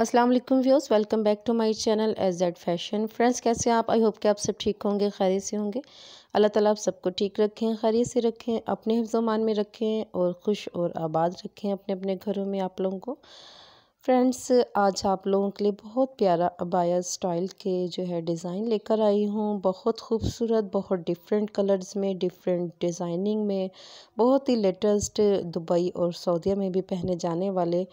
अस्सलाम वालेकुम viewers welcome back to my channel A Z fashion friends कैसे आप आई होप कि आप सब ठीक होंगे खैर से होंगे अल्लाह ताला आप सबको ठीक रखें खैर से रखें अपने हफ्जमान में रखें और खुश और आबाद रखें अपने अपने घरों में आप लोगों को फ्रेंड्स आज आप लोगों के लिए बहुत प्यारा अबाया स्टाइल के जो है डिज़ाइन लेकर आई हूँ बहुत खूबसूरत बहुत डिफरेंट कलर्स में डिफरेंट डिज़ाइनिंग में बहुत ही लेटेस्ट दुबई और सऊदीया में भी पहने जाने वाले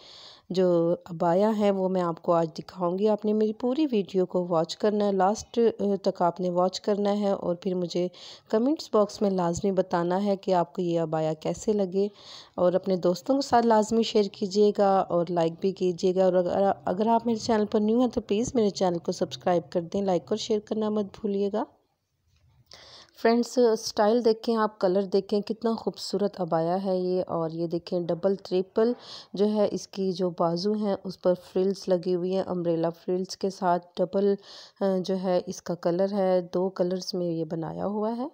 जो अबाया है वो मैं आपको आज दिखाऊंगी आपने मेरी पूरी वीडियो को वॉच करना है लास्ट तक आपने वॉच करना है और फिर मुझे कमेंट्स बॉक्स में लाजमी बताना है कि आपको ये अबाया कैसे लगे और अपने दोस्तों के साथ लाजमी शेयर कीजिएगा और लाइक भी कीजिएगा और अगर अगर आप मेरे चैनल पर न्यू हैं तो प्लीज़ मेरे चैनल को सब्सक्राइब कर दें लाइक और शेयर करना मत भूलिएगा फ्रेंड्स स्टाइल देखें आप कलर देखें कितना खूबसूरत अबाया है ये और ये देखें डबल ट्रिपल जो है इसकी जो बाजू हैं उस पर फ्रिल्स लगी हुई हैं अम्ब्रेला फ्रिल्स के साथ डबल जो है इसका कलर है दो कलर्स में ये बनाया हुआ है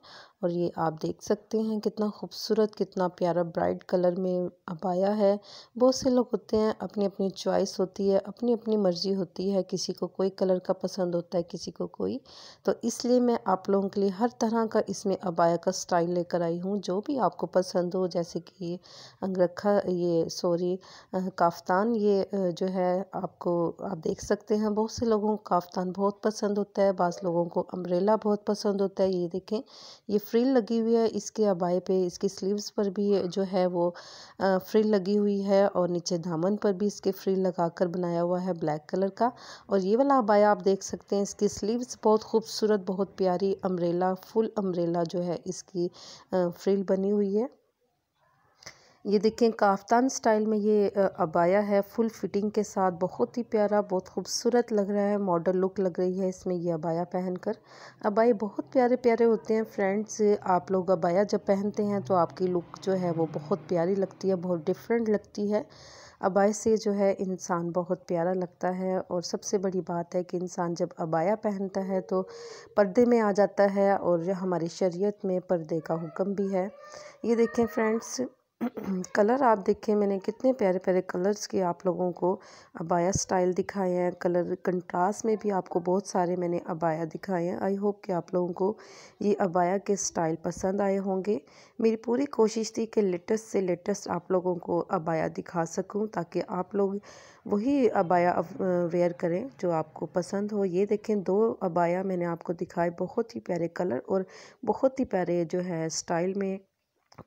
और ये आप देख सकते हैं कितना खूबसूरत कितना प्यारा ब्राइट कलर में अबाया है बहुत से लोग होते हैं अपनी अपनी चॉइस होती है अपनी अपनी मर्ज़ी होती है किसी को कोई कलर का पसंद होता है किसी को कोई तो इसलिए मैं आप लोगों के लिए हर तरह का इसमें अबाया का स्टाइल लेकर आई हूँ जो भी आपको पसंद हो जैसे कि ये अंगरखा ये सॉरी काफ्तान ये जो है आपको आप देख सकते हैं बहुत से लोगों को काफ्तान बहुत पसंद होता है बाज़ लोगों को अम्ब्रेला बहुत पसंद होता है ये देखें ये फ्रिल लगी हुई है इसके अबाए पे इसकी स्लीव्स पर भी जो है वो फ्रिल लगी हुई है और नीचे दामन पर भी इसके फ्रिल लगाकर बनाया हुआ है ब्लैक कलर का और ये वाला अबाया आप देख सकते हैं इसकी स्लीव्स बहुत खूबसूरत बहुत प्यारी अम्ब्रेला फुल अम्ब्रेला जो है इसकी फ्रिल बनी हुई है ये देखें काफ्तान स्टाइल में ये अबाया है फुल फिटिंग के साथ बहुत ही प्यारा बहुत खूबसूरत लग रहा है मॉडर्न लुक लग रही है इसमें ये अबाया पहनकर अबाए बहुत प्यारे प्यारे होते हैं फ्रेंड्स आप लोग अबाया जब पहनते हैं तो आपकी लुक जो है वो बहुत प्यारी लगती है बहुत डिफरेंट लगती है अबाए से जो है इंसान बहुत प्यारा लगता है और सबसे बड़ी बात है कि इंसान जब अबाया पहनता है तो पर्दे में आ जाता है और हमारी शरीयत में पर्दे का हुक्म भी है ये देखें फ्रेंड्स कलर आप देखिए मैंने कितने प्यारे प्यारे कलर्स के आप लोगों को अबाया स्टाइल दिखाए हैं कलर कंट्रास्ट में भी आपको बहुत सारे मैंने अबाया दिखाए हैं आई होप कि आप लोगों को ये अबाया के स्टाइल पसंद आए होंगे मेरी पूरी कोशिश थी कि लेटेस्ट से लेटेस्ट आप लोगों को अबाया दिखा सकूं ताकि आप लोग वही अबाया वेयर करें जो आपको पसंद हो ये देखें दो अबाया मैंने आपको दिखाए बहुत ही प्यारे कलर और बहुत ही प्यारे जो है स्टाइल में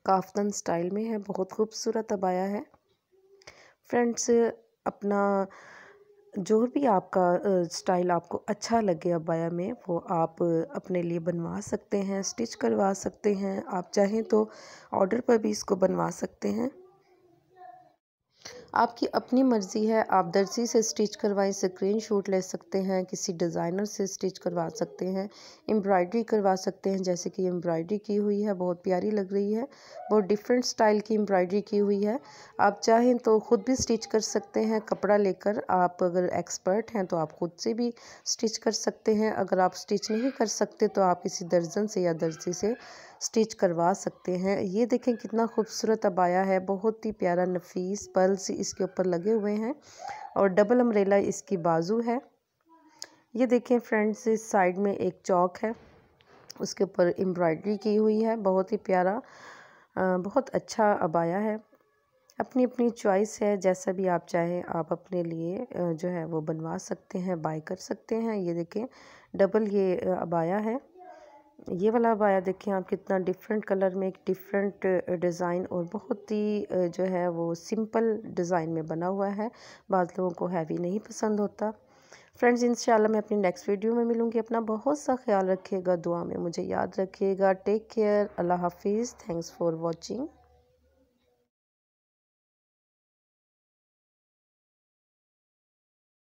काफ्तन स्टाइल में है बहुत खूबसूरत अबाया है फ्रेंड्स अपना जो भी आपका स्टाइल आपको अच्छा लगे अबाया में वो आप अपने लिए बनवा सकते हैं स्टिच करवा सकते हैं आप चाहें तो ऑर्डर पर भी इसको बनवा सकते हैं आपकी अपनी मर्ज़ी है आप दर्जी से स्टिच करवाएं स्क्रीन शूट ले सकते हैं किसी डिज़ाइनर से स्टिच करवा सकते हैं एम्ब्रॉयडरी करवा सकते हैं जैसे कि एम्ब्रॉयडरी की हुई है बहुत प्यारी लग रही है बहुत डिफरेंट स्टाइल की एम्ब्रॉयडरी की हुई है आप चाहें तो ख़ुद भी स्टिच कर सकते हैं कपड़ा लेकर आप अगर एक्सपर्ट हैं तो आप ख़ुद से भी स्टिच कर सकते हैं अगर आप स्टिच नहीं कर सकते तो आप किसी दर्जन से या दर्जी से स्टिच करवा सकते हैं ये देखें कितना खूबसूरत अबाया है बहुत ही प्यारा नफीस पर्ल्स इसके ऊपर लगे हुए हैं और डबल अम्ब्रेला इसकी बाजू है ये देखें फ्रेंड्स इस साइड में एक चौक है उसके ऊपर एम्ब्रॉयडरी की हुई है बहुत ही प्यारा बहुत अच्छा अबाया है अपनी अपनी चॉइस है जैसा भी आप चाहें आप अपने लिए जो है वो बनवा सकते हैं बाय कर सकते हैं ये देखें डबल ये अबाया है ये वाला बाया देखें आप कितना डिफरेंट कलर में एक डिफरेंट डिज़ाइन और बहुत ही जो है वो सिंपल डिज़ाइन में बना हुआ है बाद लोगों को हैवी नहीं पसंद होता फ्रेंड्स इंशाल्लाह मैं अपनी नेक्स्ट वीडियो में मिलूँगी अपना बहुत सा ख्याल रखिएगा दुआ में मुझे याद रखिएगा टेक केयर अल्लाह हाफिज़ थैंक्स फॉर वॉचिंग